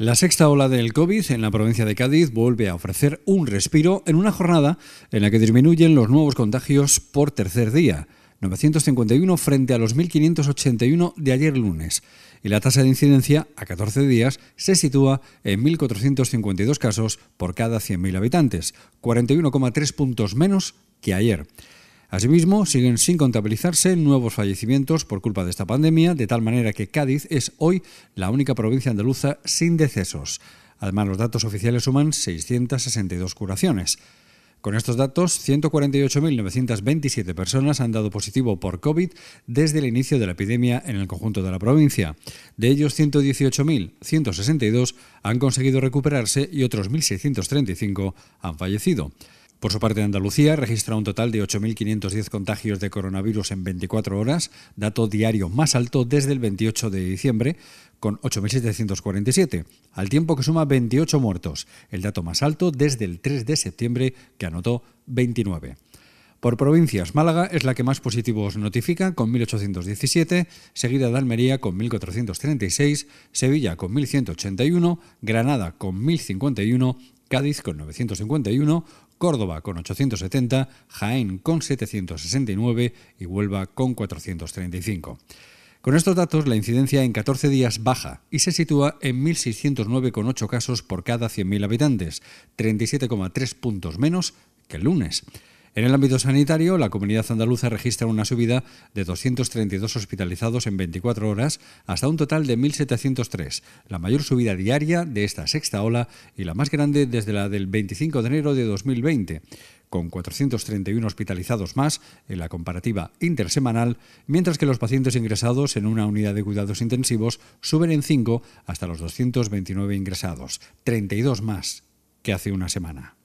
La sexta ola del COVID en la provincia de Cádiz vuelve a ofrecer un respiro en una jornada en la que disminuyen los nuevos contagios por tercer día, 951 frente a los 1.581 de ayer lunes, y la tasa de incidencia a 14 días se sitúa en 1.452 casos por cada 100.000 habitantes, 41,3 puntos menos que ayer. Asimismo, siguen sin contabilizarse nuevos fallecimientos por culpa de esta pandemia, de tal manera que Cádiz es hoy la única provincia andaluza sin decesos. Además, los datos oficiales suman 662 curaciones. Con estos datos, 148.927 personas han dado positivo por COVID desde el inicio de la epidemia en el conjunto de la provincia. De ellos, 118.162 han conseguido recuperarse y otros 1.635 han fallecido. Por su parte, Andalucía registra un total de 8.510 contagios de coronavirus en 24 horas, dato diario más alto desde el 28 de diciembre, con 8.747, al tiempo que suma 28 muertos, el dato más alto desde el 3 de septiembre, que anotó 29. Por provincias, Málaga es la que más positivos notifica, con 1.817, seguida de Almería con 1.436, Sevilla con 1.181, Granada con 1.051, Cádiz con 951, Córdoba con 870, Jaén con 769 y Huelva con 435. Con estos datos, la incidencia en 14 días baja y se sitúa en 1.609,8 casos por cada 100.000 habitantes, 37,3 puntos menos que el lunes. En el ámbito sanitario, la comunidad andaluza registra una subida de 232 hospitalizados en 24 horas hasta un total de 1.703, la mayor subida diaria de esta sexta ola y la más grande desde la del 25 de enero de 2020 con 431 hospitalizados más en la comparativa intersemanal, mientras que los pacientes ingresados en una unidad de cuidados intensivos suben en 5 hasta los 229 ingresados, 32 más que hace una semana.